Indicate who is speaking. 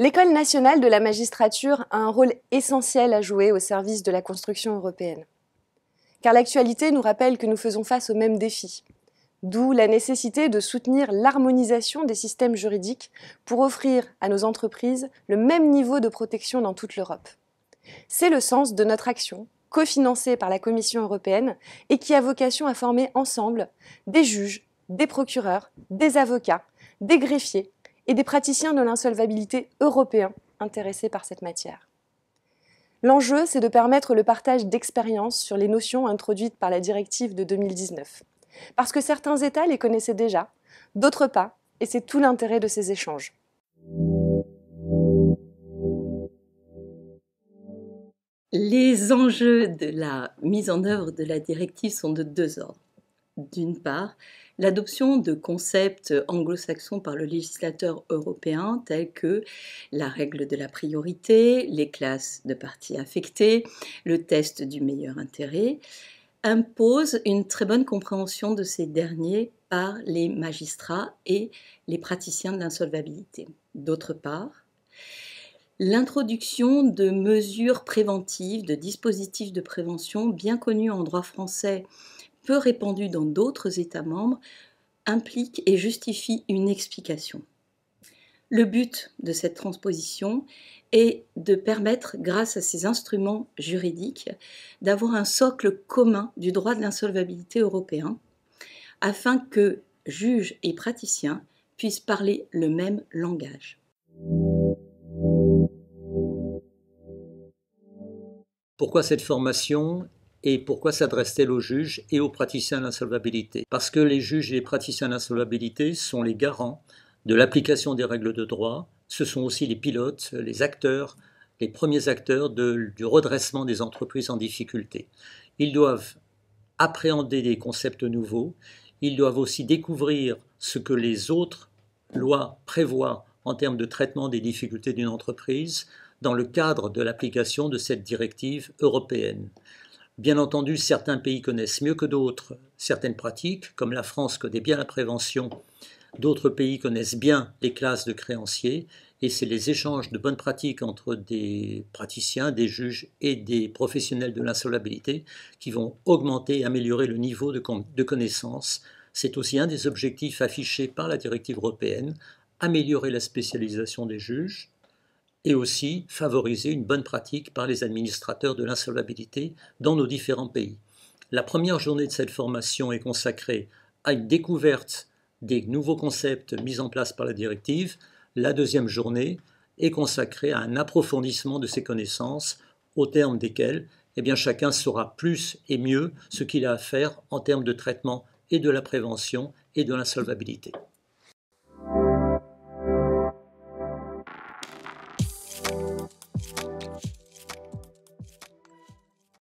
Speaker 1: L'École nationale de la magistrature a un rôle essentiel à jouer au service de la construction européenne. Car l'actualité nous rappelle que nous faisons face aux mêmes défis, d'où la nécessité de soutenir l'harmonisation des systèmes juridiques pour offrir à nos entreprises le même niveau de protection dans toute l'Europe. C'est le sens de notre action, cofinancée par la Commission européenne et qui a vocation à former ensemble des juges, des procureurs, des avocats, des greffiers, et des praticiens de l'insolvabilité européens intéressés par cette matière. L'enjeu, c'est de permettre le partage d'expériences sur les notions introduites par la directive de 2019, parce que certains États les connaissaient déjà, d'autres pas, et c'est tout l'intérêt de ces échanges.
Speaker 2: Les enjeux de la mise en œuvre de la directive sont de deux ordres d'une part, l'adoption de concepts anglo-saxons par le législateur européen tels que la règle de la priorité, les classes de parties affectées, le test du meilleur intérêt, impose une très bonne compréhension de ces derniers par les magistrats et les praticiens de l'insolvabilité. D'autre part, l'introduction de mesures préventives, de dispositifs de prévention bien connus en droit français peu répandue dans d'autres États membres, implique et justifie une explication. Le but de cette transposition est de permettre, grâce à ces instruments juridiques, d'avoir un socle commun du droit de l'insolvabilité européen, afin que juges et praticiens puissent parler le même langage.
Speaker 3: Pourquoi cette formation et pourquoi s'adresse-t-elle aux juges et aux praticiens d'insolvabilité Parce que les juges et les praticiens d'insolvabilité sont les garants de l'application des règles de droit. Ce sont aussi les pilotes, les acteurs, les premiers acteurs du redressement des entreprises en difficulté. Ils doivent appréhender des concepts nouveaux. Ils doivent aussi découvrir ce que les autres lois prévoient en termes de traitement des difficultés d'une entreprise dans le cadre de l'application de cette directive européenne. Bien entendu, certains pays connaissent mieux que d'autres certaines pratiques, comme la France connaît bien la prévention, d'autres pays connaissent bien les classes de créanciers, et c'est les échanges de bonnes pratiques entre des praticiens, des juges et des professionnels de l'insolvabilité qui vont augmenter et améliorer le niveau de, de connaissance. C'est aussi un des objectifs affichés par la directive européenne, améliorer la spécialisation des juges, et aussi favoriser une bonne pratique par les administrateurs de l'insolvabilité dans nos différents pays. La première journée de cette formation est consacrée à une découverte des nouveaux concepts mis en place par la directive. La deuxième journée est consacrée à un approfondissement de ces connaissances au terme desquelles eh bien, chacun saura plus et mieux ce qu'il a à faire en termes de traitement et de la prévention et de l'insolvabilité.